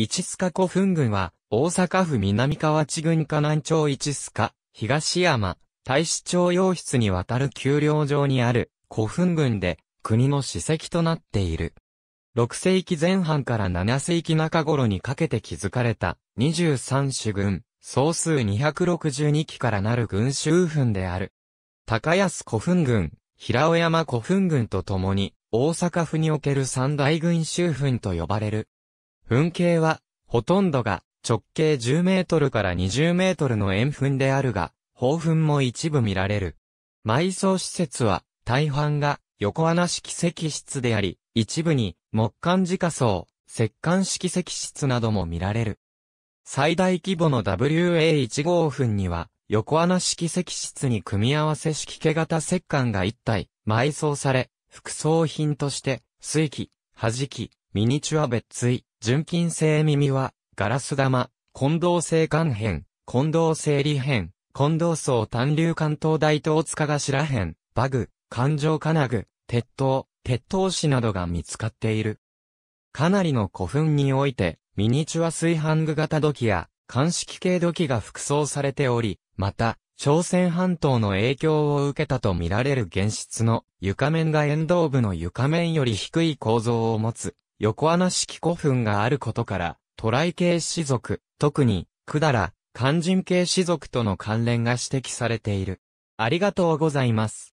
市須賀古墳群は、大阪府南河内郡河南町市須賀、東山、大使町洋室にわたる丘陵上にある古墳群で、国の史跡となっている。6世紀前半から7世紀中頃にかけて築かれた23種群、総数262基からなる群衆墳である。高安古墳群、平尾山古墳群とともに、大阪府における三大群衆墳と呼ばれる噴景は、ほとんどが直径10メートルから20メートルの円墳であるが、宝墳も一部見られる。埋葬施設は、大半が横穴式石室であり、一部に木管自家層、石管式石室なども見られる。最大規模の WA1 号墳には、横穴式石室に組み合わせ式毛型石管が一体、埋葬され、副葬品として、水器、弾き、ミニチュア別椎、純金製耳は、ガラス玉、混同性岩片、混同性理片、混同層単流関東大東塚頭辺、バグ、環状金具、鉄塔、鉄塔紙などが見つかっている。かなりの古墳において、ミニチュア炊飯具型土器や、鑑識系土器が服装されており、また、朝鮮半島の影響を受けたと見られる原質の床面が沿道部の床面より低い構造を持つ横穴式古墳があることから、トライ系氏族、特に、百済、肝心系氏族との関連が指摘されている。ありがとうございます。